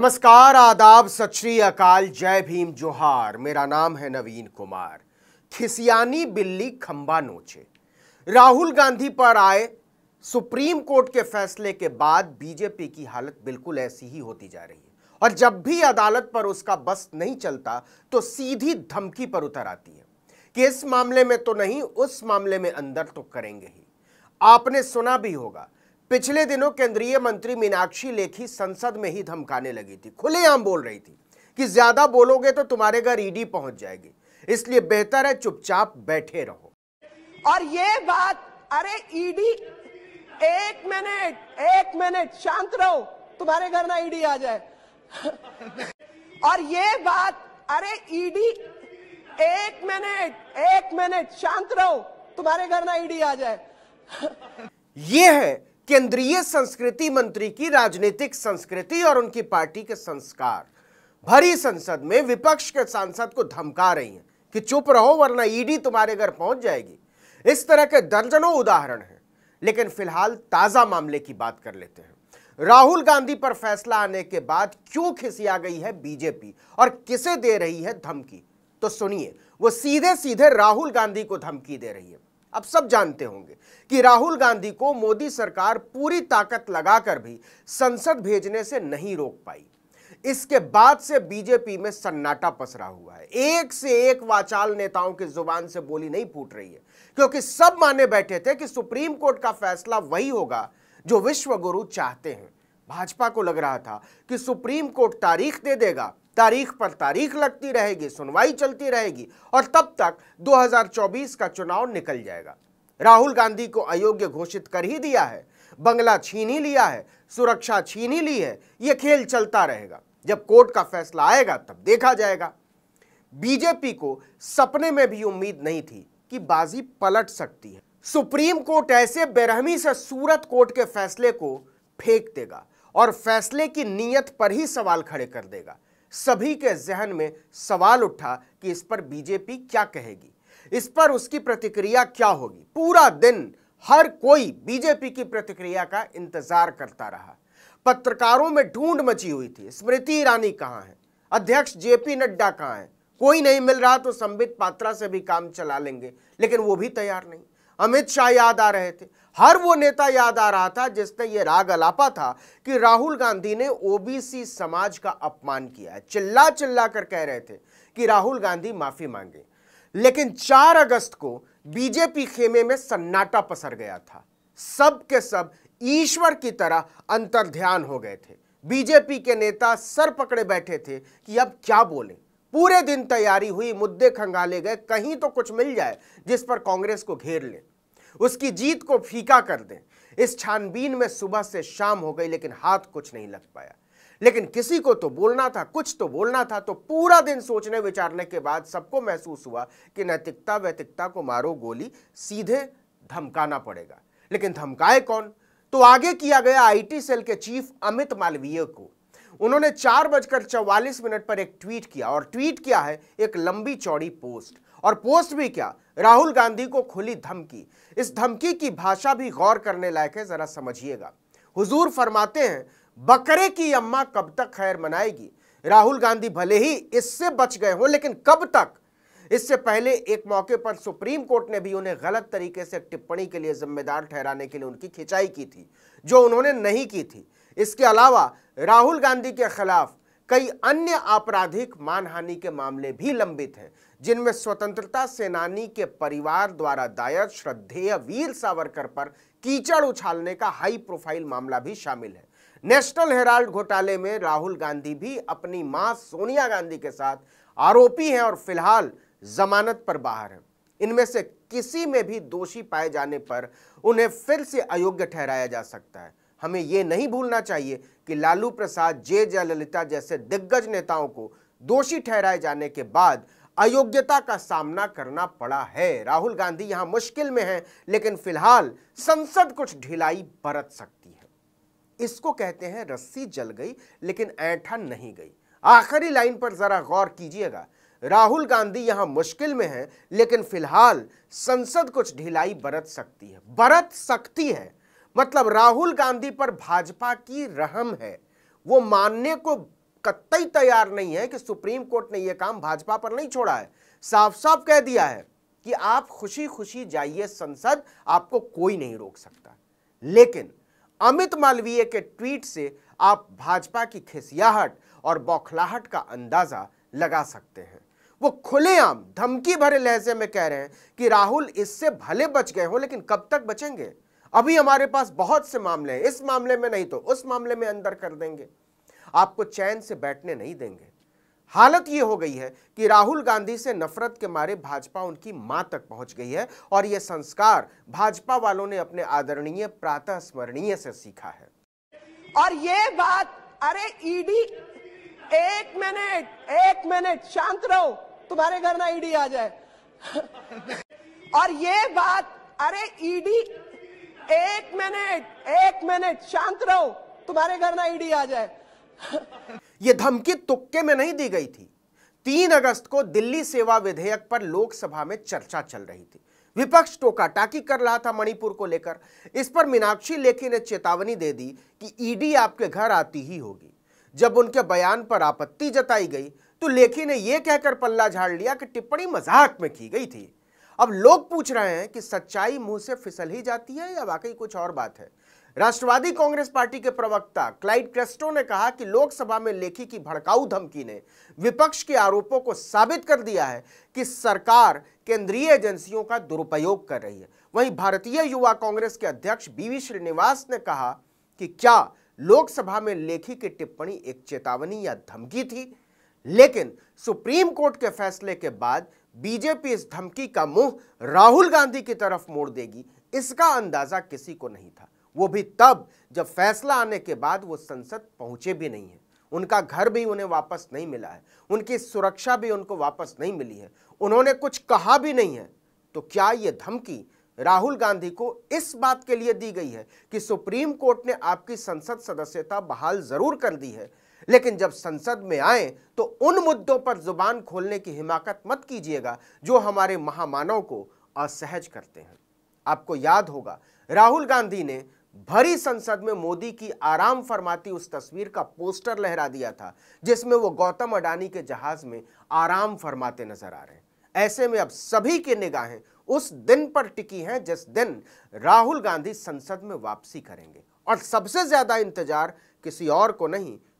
नमस्कार आदाब सत श्री अकाल जय भीम जोहार मेरा नाम है नवीन कुमार खिसियानी बिल्ली खंबा नोचे राहुल गांधी पर आए सुप्रीम कोर्ट के फैसले के बाद बीजेपी की हालत बिल्कुल ऐसी ही होती जा रही है और जब भी अदालत पर उसका बस नहीं चलता तो सीधी धमकी पर उतर आती है कि इस मामले में तो नहीं उस मामले में अंदर तो करेंगे ही आपने सुना भी होगा पिछले दिनों केंद्रीय मंत्री मीनाक्षी लेखी संसद में ही धमकाने लगी थी खुलेआम बोल रही थी कि ज्यादा बोलोगे तो तुम्हारे घर ईडी पहुंच जाएगी इसलिए बेहतर है चुपचाप बैठे रहो और ये बात अरे ईडी एक मिनट एक मिनट शांत रहो तुम्हारे घर ना ईडी आ जाए और ये बात अरे ईडी एक मिनट एक मिनट शांत रहो तुम्हारे घर ना ईडी आ जाए ये है केंद्रीय संस्कृति मंत्री की राजनीतिक संस्कृति और उनकी पार्टी के संस्कार भरी संसद में विपक्ष के सांसद को धमका रही हैं कि चुप रहो वरना ईडी तुम्हारे घर पहुंच जाएगी इस तरह के दर्जनों उदाहरण हैं लेकिन फिलहाल ताजा मामले की बात कर लेते हैं राहुल गांधी पर फैसला आने के बाद क्यों खिसिया गई है बीजेपी और किसे दे रही है धमकी तो सुनिए वो सीधे सीधे राहुल गांधी को धमकी दे रही है अब सब जानते होंगे कि राहुल गांधी को मोदी सरकार पूरी ताकत लगाकर भी संसद भेजने से नहीं रोक पाई इसके बाद से बीजेपी में सन्नाटा पसरा हुआ है एक से एक वाचाल नेताओं की जुबान से बोली नहीं फूट रही है क्योंकि सब माने बैठे थे कि सुप्रीम कोर्ट का फैसला वही होगा जो विश्वगुरु चाहते हैं भाजपा को लग रहा था कि सुप्रीम कोर्ट तारीख दे देगा तारीख पर तारीख लगती रहेगी सुनवाई चलती रहेगी और तब तक 2024 का चुनाव निकल जाएगा राहुल गांधी को अयोग्य घोषित कर ही दिया है बंगला छीन ही लिया है सुरक्षा छीन ही ली है यह खेल चलता रहेगा जब कोर्ट का फैसला आएगा तब देखा जाएगा बीजेपी को सपने में भी उम्मीद नहीं थी कि बाजी पलट सकती है सुप्रीम कोर्ट ऐसे बेरहमी से सूरत कोर्ट के फैसले को फेंक देगा और फैसले की नीयत पर ही सवाल खड़े कर देगा सभी के जहन में सवाल उठा कि इस पर बीजेपी क्या कहेगी इस पर उसकी प्रतिक्रिया क्या होगी पूरा दिन हर कोई बीजेपी की प्रतिक्रिया का इंतजार करता रहा पत्रकारों में ढूंढ मची हुई थी स्मृति ईरानी कहां है अध्यक्ष जेपी नड्डा कहां है कोई नहीं मिल रहा तो संबित पात्रा से भी काम चला लेंगे लेकिन वो भी तैयार नहीं अमित शाह याद आ रहे थे हर वो नेता याद आ रहा था जिसने ये राग अलापा था कि राहुल गांधी ने ओबीसी समाज का अपमान किया है चिल्ला चिल्ला कर कह रहे थे कि राहुल गांधी माफी मांगे लेकिन 4 अगस्त को बीजेपी खेमे में सन्नाटा पसर गया था सब के सब ईश्वर की तरह अंतर ध्यान हो गए थे बीजेपी के नेता सर पकड़े बैठे थे कि अब क्या बोले पूरे दिन तैयारी हुई मुद्दे खंगाले गए कहीं तो कुछ मिल जाए जिस पर कांग्रेस को घेर लें उसकी जीत को फीका कर दें इस छानबीन में सुबह से शाम हो गई लेकिन हाथ कुछ नहीं लग पाया लेकिन किसी को तो बोलना था कुछ तो बोलना था तो पूरा दिन सोचने विचारने के बाद सबको महसूस हुआ कि नैतिकता वैतिकता को मारो गोली सीधे धमकाना पड़ेगा लेकिन धमकाए कौन तो आगे किया गया आईटी सेल के चीफ अमित मालवीय को उन्होंने चार बजकर चौवालीस मिनट पर एक ट्वीट किया और ट्वीट किया है एक लंबी चौड़ी पोस्ट और पोस्ट भी क्या राहुल गांधी को खुली धमकी इस धमकी की भाषा भी गौर करने लायक है जरा समझिएगा हुजूर फरमाते हैं बकरे की अम्मा कब तक खैर मनाएगी राहुल गांधी भले ही इससे बच गए हों लेकिन कब तक इससे पहले एक मौके पर सुप्रीम कोर्ट ने भी उन्हें गलत तरीके से टिप्पणी के लिए जिम्मेदार ठहराने के लिए उनकी खिंचाई की थी जो उन्होंने नहीं की थी इसके अलावा राहुल गांधी के खिलाफ कई अन्य आपराधिक मानहानि के मामले भी लंबित हैं जिनमें स्वतंत्रता सेनानी के परिवार द्वारा दायर श्रद्धेय वीर सावरकर पर कीचड़ उछालने का हाई प्रोफाइल मामला भी शामिल है नेशनल हेराल्ड घोटाले में राहुल गांधी भी अपनी मां सोनिया गांधी के साथ आरोपी हैं और फिलहाल जमानत पर बाहर हैं इनमें से किसी में भी दोषी पाए जाने पर उन्हें फिर से अयोग्य ठहराया जा सकता है हमें यह नहीं भूलना चाहिए कि लालू प्रसाद जे जयललिता जैसे दिग्गज नेताओं को दोषी ठहराए जाने के बाद अयोग्यता का सामना करना पड़ा है राहुल गांधी यहां मुश्किल में हैं लेकिन फिलहाल संसद कुछ ढिलाई बरत सकती है इसको कहते हैं रस्सी जल गई लेकिन ऐठा नहीं गई आखिरी लाइन पर जरा गौर कीजिएगा राहुल गांधी यहां मुश्किल में हैं लेकिन फिलहाल संसद कुछ ढिलाई बरत सकती है बरत सकती है मतलब राहुल गांधी पर भाजपा की रहम है वो मानने को कतई तैयार नहीं है कि सुप्रीम कोर्ट ने यह काम भाजपा पर नहीं छोड़ा है साफ साफ कह दिया है कि आप खुशी खुशी जाइए संसद आपको कोई नहीं रोक सकता लेकिन अमित मालवीय के ट्वीट से आप भाजपा की खिसियाहट और बौखलाहट का अंदाजा लगा सकते हैं वो खुलेआम धमकी भरे लहजे में कह रहे हैं कि राहुल इससे भले बच गए हो लेकिन कब तक बचेंगे अभी हमारे पास बहुत से मामले हैं इस मामले में नहीं तो उस मामले में अंदर कर देंगे आपको चैन से बैठने नहीं देंगे हालत यह हो गई है कि राहुल गांधी से नफरत के मारे भाजपा उनकी मां तक पहुंच गई है और यह संस्कार भाजपा वालों ने अपने आदरणीय प्रातः स्मरणीय से सीखा है और ये बात अरे ईडी एक मिनट एक मिनट शांत रहो तुम्हारे घर ना ईडी आ जाए और ये बात अरे ईडी एक मिनट एक मिनट शांत रहो तुम्हारे घर ना ईडी आ जाए यह धमकी तुक्के में नहीं दी गई थी तीन अगस्त को दिल्ली सेवा विधेयक पर लोकसभा में चर्चा चल रही थी विपक्ष टोका टाकी कर रहा था मणिपुर को लेकर इस पर मीनाक्षी लेखी ने चेतावनी दे दी कि ईडी आपके घर आती ही होगी जब उनके बयान पर आपत्ति जताई गई तो लेखी ने यह कहकर पल्ला झाड़ लिया कि टिप्पणी मजाक में की गई थी अब लोग पूछ रहे हैं कि सच्चाई मुंह से फिसल ही जाती है या वाकई कुछ और बात है राष्ट्रवादी कांग्रेस पार्टी के प्रवक्ता क्लाइड क्रेस्टो ने कहा कि लोकसभा में लेखी की भड़काऊ धमकी ने विपक्ष के आरोपों को साबित कर दिया है कि सरकार केंद्रीय एजेंसियों का दुरुपयोग कर रही है वहीं भारतीय युवा कांग्रेस के अध्यक्ष बीवी श्रीनिवास ने कहा कि क्या लोकसभा में लेखी की टिप्पणी एक चेतावनी या धमकी थी लेकिन सुप्रीम कोर्ट के फैसले के बाद बीजेपी इस धमकी का मुंह राहुल गांधी की तरफ मोड़ देगी इसका अंदाजा किसी को नहीं था वो भी तब जब फैसला आने के बाद वो संसद पहुंचे भी नहीं है उनका घर भी उन्हें वापस नहीं मिला है उनकी सुरक्षा भी उनको वापस नहीं मिली है उन्होंने कुछ कहा भी नहीं है तो क्या ये धमकी राहुल गांधी को इस बात के लिए दी गई है कि सुप्रीम कोर्ट ने आपकी संसद सदस्यता बहाल जरूर कर दी है लेकिन जब संसद में आए तो उन मुद्दों पर जुबान खोलने की हिमाकत मत कीजिएगा जो हमारे महामानव को असहज करते हैं आपको याद होगा राहुल गांधी ने भरी संसद में मोदी की आराम फरमाती उस तस्वीर का पोस्टर लहरा दिया था जिसमें वो गौतम अडानी के जहाज में आराम फरमाते नजर आ रहे हैं ऐसे में अब सभी की निगाहें उस दिन पर टिकी हैं जिस दिन राहुल गांधी संसद में वापसी करेंगे और सबसे ज्यादा इंतजार किसी और को नहीं